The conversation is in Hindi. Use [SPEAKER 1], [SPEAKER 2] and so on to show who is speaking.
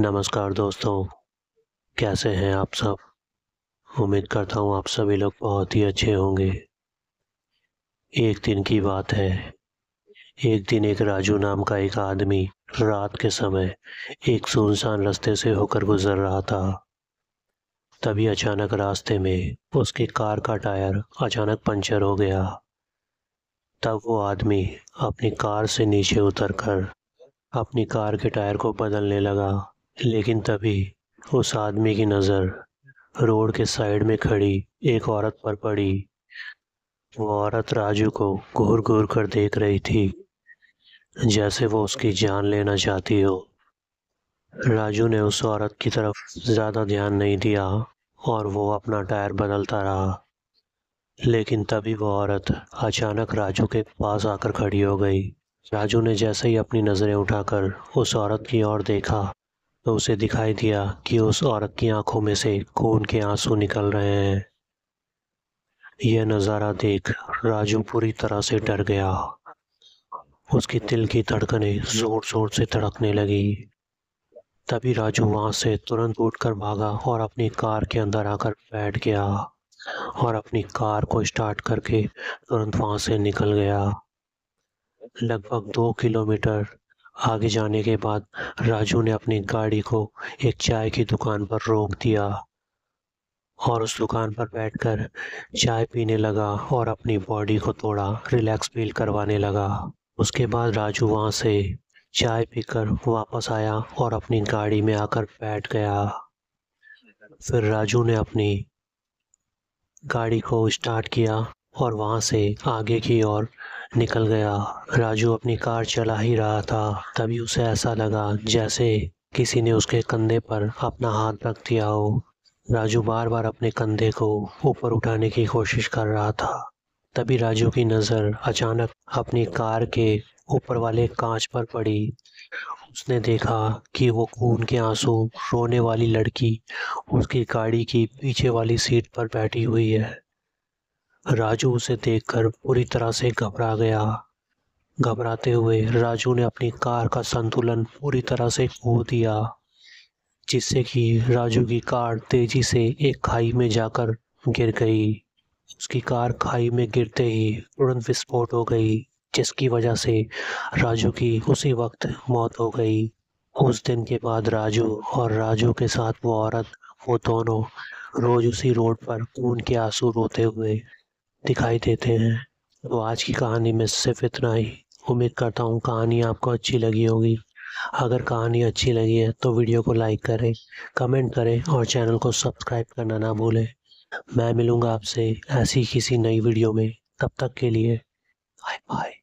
[SPEAKER 1] नमस्कार दोस्तों कैसे हैं आप सब उम्मीद करता हूँ आप सभी लोग बहुत ही अच्छे होंगे एक दिन की बात है एक दिन एक राजू नाम का एक आदमी रात के समय एक सुनसान रास्ते से होकर गुजर रहा था तभी अचानक रास्ते में उसकी कार का टायर अचानक पंचर हो गया तब वो आदमी अपनी कार से नीचे उतरकर अपनी कार के टायर को बदलने लगा लेकिन तभी उस आदमी की नज़र रोड के साइड में खड़ी एक औरत पर पड़ी वो औरत राजू को घूर घूर कर देख रही थी जैसे वो उसकी जान लेना चाहती हो राजू ने उस औरत की तरफ ज़्यादा ध्यान नहीं दिया और वो अपना टायर बदलता रहा लेकिन तभी वो औरत अचानक राजू के पास आकर खड़ी हो गई राजू ने जैसे ही अपनी नज़रें उठाकर उस औरत की ओर देखा तो उसे दिखाई दिया कि उस औरत की आंखों में से खून के आंसू निकल रहे हैं यह नज़ारा देख राजू पूरी तरह से डर गया उसकी दिल की धड़कने जोर जोर से धड़कने लगी तभी राजू वहां से तुरंत उठकर भागा और अपनी कार के अंदर आकर बैठ गया और अपनी कार को स्टार्ट करके तुरंत वहां से निकल गया लगभग दो किलोमीटर आगे जाने के बाद राजू ने अपनी गाड़ी को एक चाय की दुकान पर रोक दिया और उस दुकान पर बैठकर चाय पीने लगा और अपनी बॉडी को थोड़ा रिलैक्स फील करवाने लगा उसके बाद राजू वहाँ से चाय पीकर वापस आया और अपनी गाड़ी में आकर बैठ गया फिर राजू ने अपनी गाड़ी को स्टार्ट किया और वहाँ से आगे की ओर निकल गया राजू अपनी कार चला ही रहा था तभी उसे ऐसा लगा जैसे किसी ने उसके कंधे पर अपना हाथ रख दिया हो राजू बार बार अपने कंधे को ऊपर उठाने की कोशिश कर रहा था तभी राजू की नज़र अचानक अपनी कार के ऊपर वाले कांच पर पड़ी उसने देखा कि वो खून के आंसू रोने वाली लड़की उसकी गाड़ी की पीछे वाली सीट पर बैठी हुई है राजू उसे देखकर पूरी तरह से घबरा गया घबराते हुए राजू ने अपनी कार का संतुलन पूरी तरह से खो दिया जिससे कि राजू की कार तेजी से एक खाई में जाकर गिर गई उसकी कार खाई में गिरते ही तुरंत विस्फोट हो गई जिसकी वजह से राजू की उसी वक्त मौत हो गई उस दिन के बाद राजू और राजू के साथ वो औरत वो दोनों रोज उसी रोड पर खून के आंसू रोते हुए दिखाई देते हैं तो आज की कहानी में सिर्फ इतना ही उम्मीद करता हूँ कहानी आपको अच्छी लगी होगी अगर कहानी अच्छी लगी है तो वीडियो को लाइक करें कमेंट करें और चैनल को सब्सक्राइब करना ना भूलें मैं मिलूँगा आपसे ऐसी किसी नई वीडियो में तब तक के लिए बाय बाय